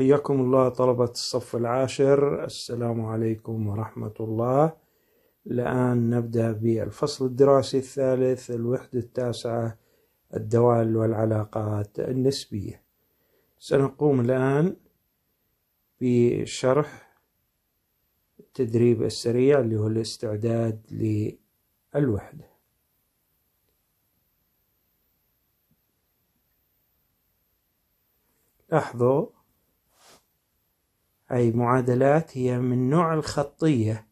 حياكم الله طلبة الصف العاشر السلام عليكم ورحمة الله الآن نبدأ بالفصل الدراسي الثالث الوحدة التاسعة الدوال والعلاقات النسبية سنقوم الآن بشرح التدريب السريع اللي هو الاستعداد للوحدة لاحظوا أي معادلات هي من نوع الخطية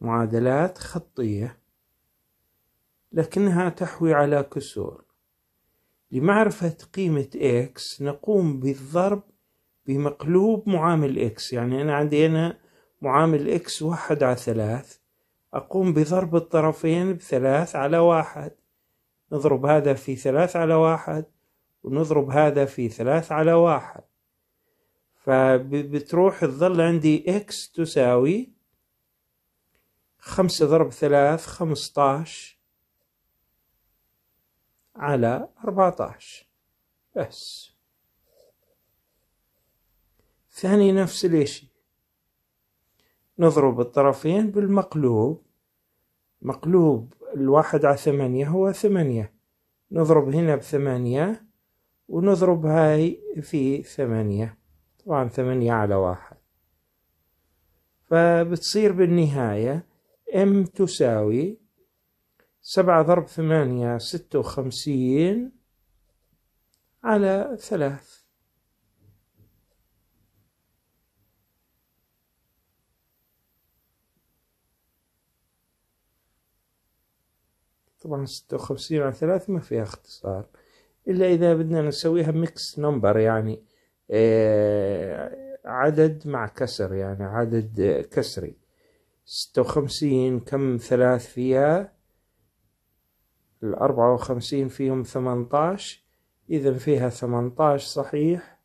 معادلات خطية لكنها تحوي على كسور لمعرفة قيمة x نقوم بالضرب بمقلوب معامل x يعني أنا عندي هنا معامل x واحد على ثلاث أقوم بضرب الطرفين بثلاث على واحد نضرب هذا في ثلاث على واحد ونضرب هذا في ثلاث على واحد فبتروح تظل عندي إكس تساوي خمسة ضرب ثلاث خمسطاش على أربعطاش بس ثاني نفس الاشي نضرب الطرفين بالمقلوب مقلوب الواحد على ثمانية هو ثمانية نضرب هنا بثمانية ونضرب هاي في ثمانية طبعا ثمانية على واحد فبتصير بالنهاية ام تساوي سبعة ضرب ثمانية ستة وخمسين على ثلاث طبعا ستة وخمسين على ثلاث ما فيها اختصار إلا إذا بدنا نسويها ميكس نمبر يعني آه، عدد مع كسر يعني عدد آه، كسري ستة وخمسين كم ثلاث فيها الأربعة وخمسين فيهم ثمنتاش إذا فيها ثمنتاش صحيح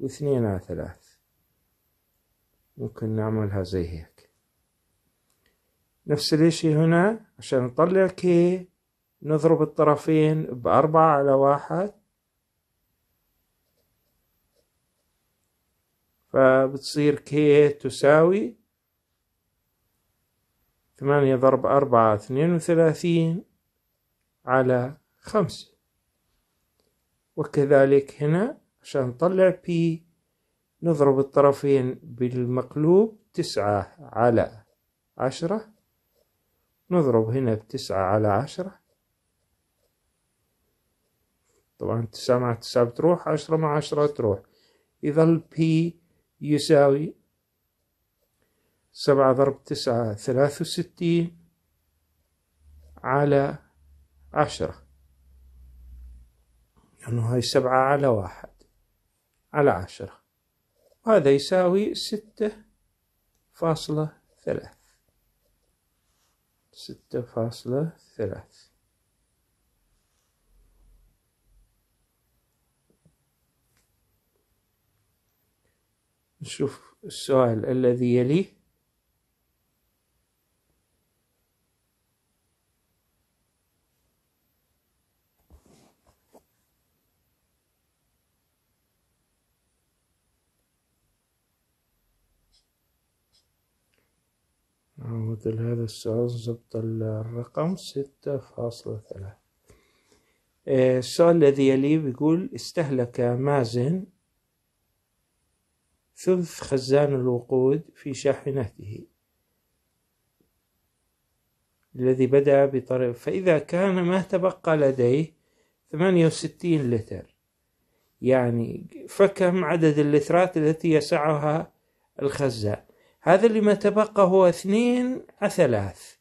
واثنين على ثلاث ممكن نعملها زي هيك نفس الاشي هنا عشان نطلع كي نضرب الطرفين بأربعة على واحد فبتصير كي تساوي ثمانية ضرب أربعة اثنين وثلاثين على خمسة وكذلك هنا عشان نطلع بي نضرب الطرفين بالمقلوب تسعة على عشرة نضرب هنا بتسعة على عشرة طبعا تسعة مع تسعة بتروح عشرة مع عشرة تروح يظل بي يساوي سبعة ضرب تسعة ثلاثة وستين على عشرة لأنه يعني هاي سبعة على واحد على عشرة وهذا يساوي ستة فاصلة ثلاث ستة فاصلة ثلاث نشوف السؤال الذي يليه مثل هذا السؤال ضبط الرقم ستة فاصلة ثلاثة إيه، السؤال الذي يليه بيقول استهلك مازن ثلث خزان الوقود في شاحنته الذي بدأ بطريق فإذا كان ما تبقى لديه 68 لتر يعني فكم عدد اللترات التي يسعها الخزان هذا اللي ما تبقى هو اثنين ثلاث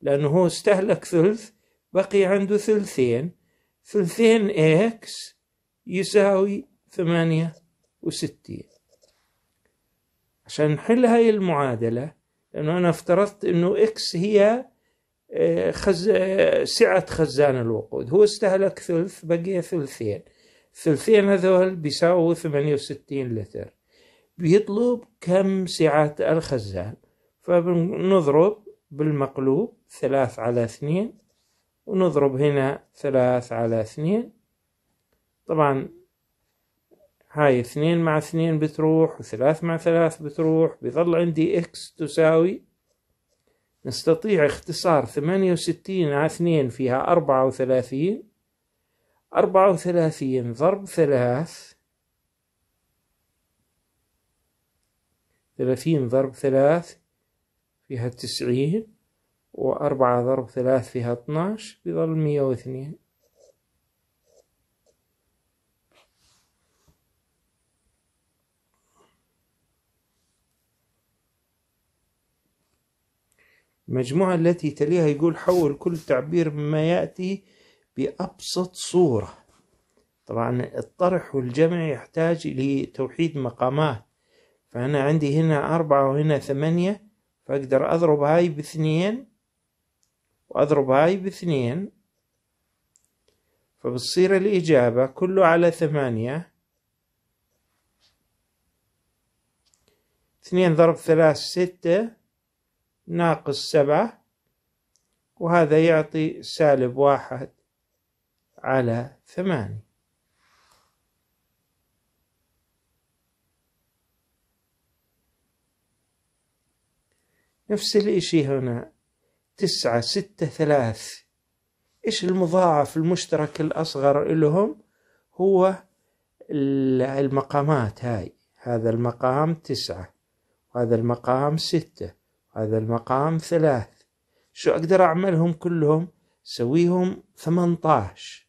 لأنه هو استهلك ثلث بقي عنده ثلثين ثلثين إكس يساوي ثمانية وستين عشان نحل هاي المعادلة لأنه أنا افترضت أنه إكس هي آه، خز... آه، سعة خزان الوقود هو استهلك ثلث بقي ثلثين ثلثين هذول بيساووا 68 لتر بيطلب كم سعة الخزان فبنضرب بالمقلوب ثلاث على اثنين ونضرب هنا ثلاث على اثنين طبعا هاي اثنين مع اثنين بتروح وثلاث مع ثلاث بتروح بظل عندي اكس تساوي نستطيع اختصار ثمانية وستين على اثنين فيها أربعة وثلاثين أربعة وثلاثين ضرب ثلاث ثلاثين ضرب ثلاث فيها تسعين وأربعة ضرب ثلاث فيها اثناش بظل مية واثنين المجموعة التي تليها يقول حول كل تعبير مما يأتي بأبسط صورة طبعا الطرح والجمع يحتاج لتوحيد مقامات فأنا عندي هنا أربعة وهنا ثمانية فأقدر أضرب هاي باثنين وأضرب هاي باثنين فبتصير الإجابة كله على ثمانية اثنين ضرب ثلاث ستة ناقص سبعة وهذا يعطي سالب واحد على ثمانية نفس الإشي هنا تسعة ستة ثلاث إيش المضاعف المشترك الأصغر لهم هو المقامات هاي هذا المقام تسعة وهذا المقام ستة هذا المقام ثلاث شو أقدر أعملهم كلهم سويهم ثمنتاش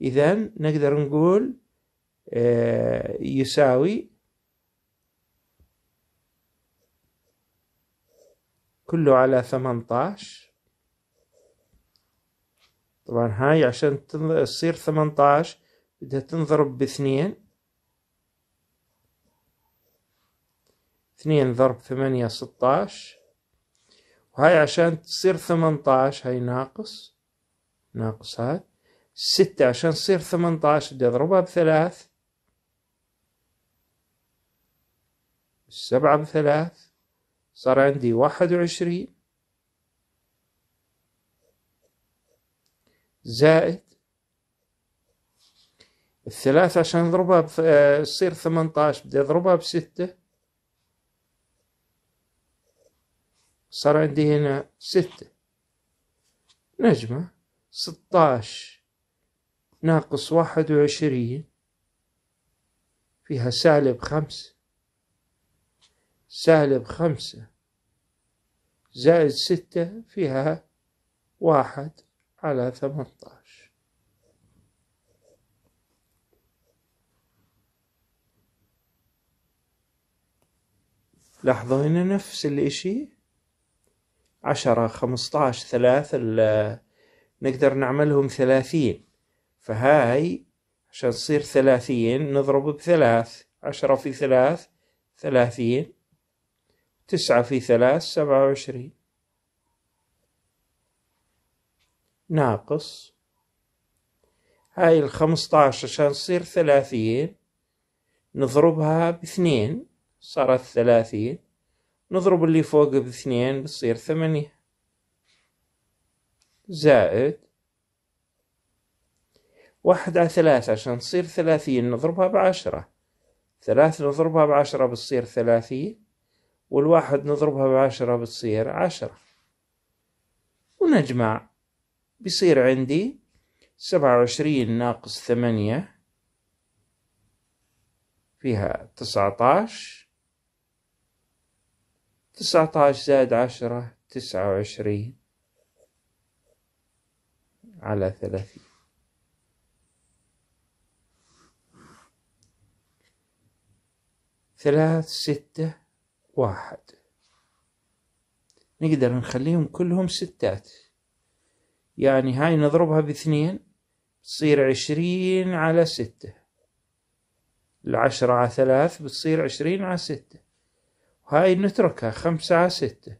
إذا نقدر نقول آه، يساوي كله على ثمنتاش طبعا هاي عشان تصير ثمنتاش بدها تنضرب باثنين اثنين ضرب ثمانية ستاش وهاي عشان تصير ثمنتاش هاي ناقص ناقص هاي ستة عشان تصير ثمنتاش بدي اضربها بثلاث سبعة بثلاث صار عندي واحد وعشرين زائد الثلاثة عشان اضربها آه، تصير ثمنتاش بدي اضربها بستة صار عندي هنا ستة نجمة ستاش ناقص واحد وعشرين فيها سالب خمسة سالب خمسة زائد ستة فيها واحد على ثمنتاش لحظة هنا نفس الاشي عشرة خمسطاش ثلاث نقدر نعملهم ثلاثين فهاي عشان تصير ثلاثين نضرب بثلاث عشرة في ثلاث ثلاثين تسعة في ثلاث سبعة وعشرين ناقص هاي الخمسطاش عشان تصير ثلاثين نضربها باثنين صارت ثلاثين نضرب اللي فوق باثنين بتصير ثمانية زائد واحد على ثلاثة عشان تصير ثلاثين نضربها بعشرة ثلاث نضربها بعشرة بتصير ثلاثين والواحد نضربها بعشرة بتصير عشرة ونجمع بيصير عندي سبعة وعشرين ناقص ثمانية فيها تسعة عشر تسعة عشر زائد عشرة تسعة وعشرين على ثلاثين ثلاث ستة واحد نقدر نخليهم كلهم ستات يعني هاي نضربها باثنين تصير عشرين على ستة العشرة على ثلاث بتصير عشرين على ستة هاي نتركها خمسة ستة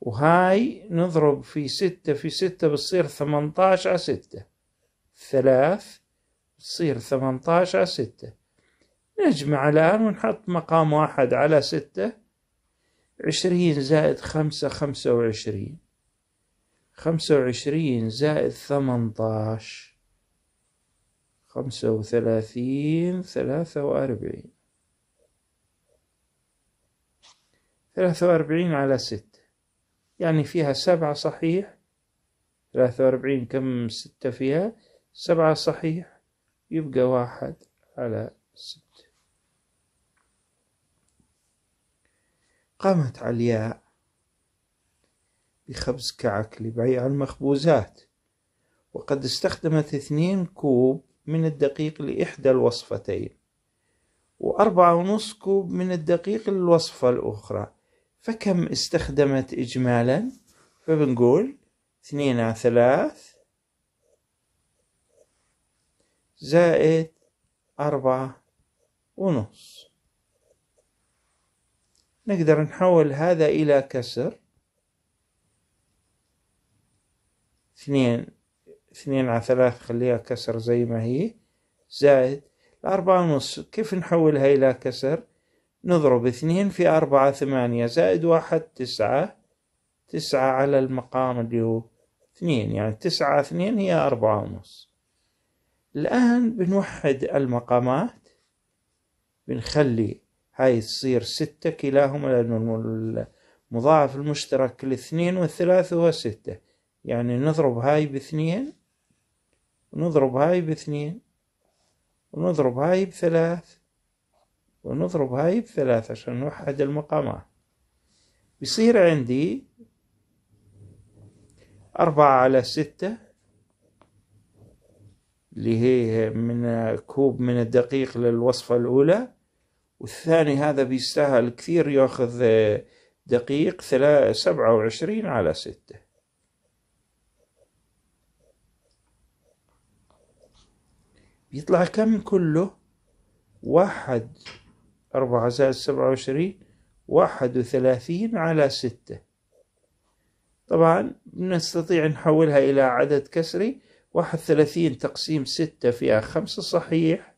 وهاي نضرب في ستة في ستة بتصير ثمنتاش على ستة ثلاث بتصير ثمنتاش على ستة نجمع الآن ونحط مقام واحد على ستة عشرين زائد خمسة خمسة وعشرين خمسة وعشرين زائد ثمنتاش خمسة وثلاثين ثلاثة وأربعين ثلاثة وأربعين على ستة يعني فيها سبعة صحيح ثلاثة وأربعين كم ستة فيها سبعة صحيح يبقى واحد على ستة قامت علياء بخبز كعك لبيع المخبوزات وقد استخدمت اثنين كوب من الدقيق لإحدى الوصفتين وأربعة ونص كوب من الدقيق للوصفة الأخرى فكم استخدمت إجمالا فبنقول اثنين على ثلاث زائد أربعة ونص نقدر نحول هذا إلى كسر اثنين اثنين على ثلاث خليها كسر زي ما هي زائد الأربعة ونص كيف نحولها إلى كسر نضرب اثنين في أربعة ثمانية زائد واحد تسعة تسعة على المقام اللي هو اثنين يعني تسعة اثنين هي أربعة ونص الآن بنوحد المقامات بنخلي هاي تصير ستة كلاهما لأنه المضاعف المشترك الاثنين والثلاث هو ستة يعني نضرب هاي باثنين ونضرب هاي باثنين ونضرب هاي بثلاث ونضرب هاي بثلاثة عشان نوحد المقامات بيصير عندي أربعة على ستة اللي هي من كوب من الدقيق للوصفة الأولى والثاني هذا بيستاهل كثير ياخذ دقيق سبعة وعشرين على ستة بيطلع كم كله واحد أربعة زائد سبعة وعشرين واحد وثلاثين على ستة طبعا نستطيع نحولها إلى عدد كسري واحد ثلاثين تقسيم ستة فيها خمسة صحيح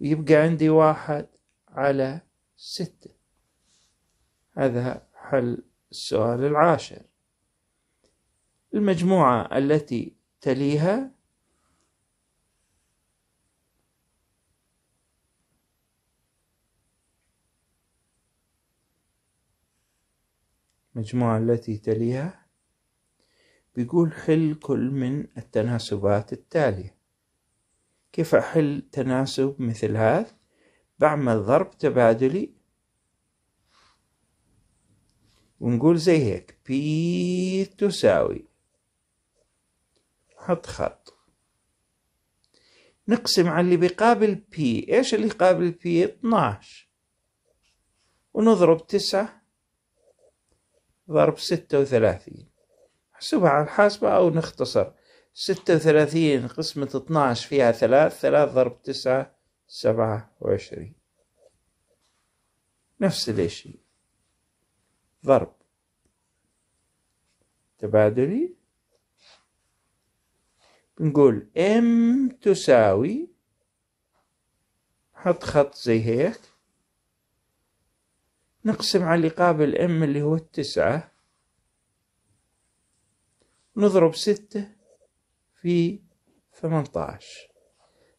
ويبقى عندي واحد على ستة هذا حل السؤال العاشر المجموعة التي تليها المجموعة التي تليها بيقول حل كل من التناسبات التالية كيف أحل تناسب مثل هذا بعمل ضرب تبادلي ونقول زي هيك بي تساوي حط خط نقسم على اللي بيقابل بي ايش اللي يقابل بي 12 ونضرب تسعة ضرب ستة وثلاثين حسبها على الحاسبة أو نختصر ستة وثلاثين قسمة اتناش فيها ثلاث ثلاث ضرب تسعة سبعة وعشرين نفس الاشي ضرب تبادلي نقول ام تساوي حط خط زي هيك نقسم على اللي قابل ام اللي هو التسعة نضرب ستة في ثمنتاش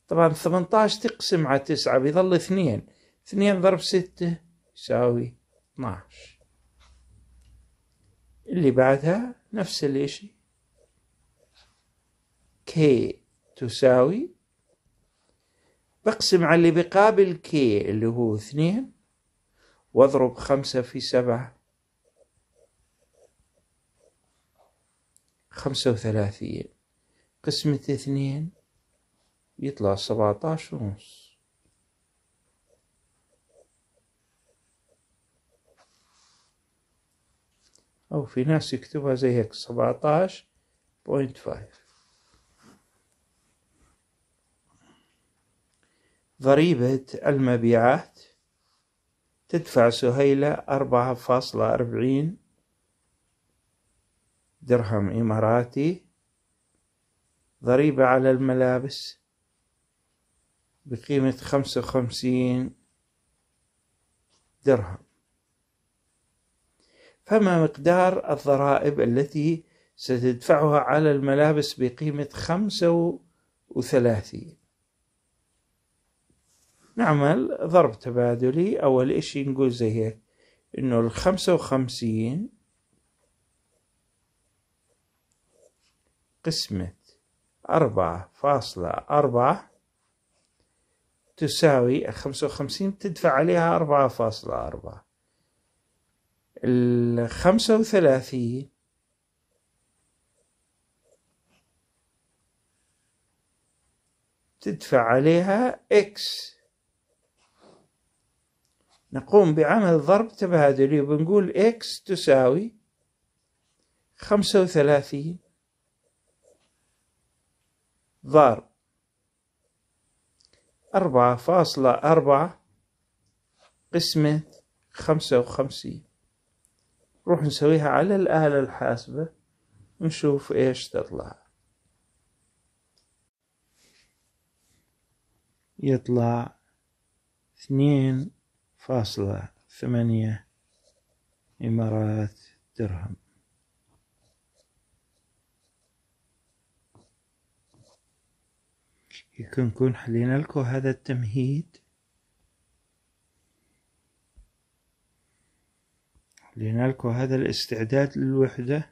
طبعا ثمنتاش تقسم على تسعة بيظل اثنين اثنين ضرب ستة يساوي اتناش اللي بعدها نفس الاشي كي تساوي بقسم على اللي بقابل كي اللي هو اثنين واضرب خمسة في سبعة خمسة وثلاثين قسمة اثنين يطلع سبعة عشر ونص أو في ناس يكتبها زي هيك سبعة بوينت فايف ضريبة المبيعات تدفع سهيلة أربعة فاصلة أربعين درهم إماراتي ضريبة على الملابس بقيمة خمسة وخمسين درهم فما مقدار الضرائب التي ستدفعها على الملابس بقيمة خمسة وثلاثين نعمل ضرب تبادلي أول إشي نقول زي هيك إنه الخمسة وخمسين قسمة أربعة فاصلة أربعة تساوي الخمسة وخمسين تدفع عليها أربعة فاصلة أربعة الخمسة وثلاثين تدفع عليها إكس نقوم بعمل ضرب تبادلي وبنقول إكس تساوي خمسة وثلاثين ضرب أربعة فاصلة أربعة قسمة خمسة وخمسين نروح نسويها على الآلة الحاسبة ونشوف إيش تطلع يطلع اثنين فاصلة ثمانية إمارات درهم يمكن نكون حلينا لكم هذا التمهيد حلينا لكم هذا الاستعداد للوحدة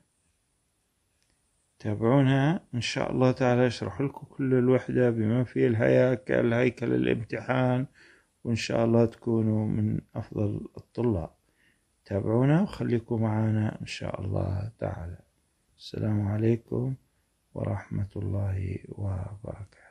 تابعونا إن شاء الله تعالى أشرح لكم كل الوحدة بما فيه الهياكل هيكل الامتحان وإن شاء الله تكونوا من أفضل الطلاب تابعونا وخليكم معنا إن شاء الله تعالى السلام عليكم ورحمة الله وبركاته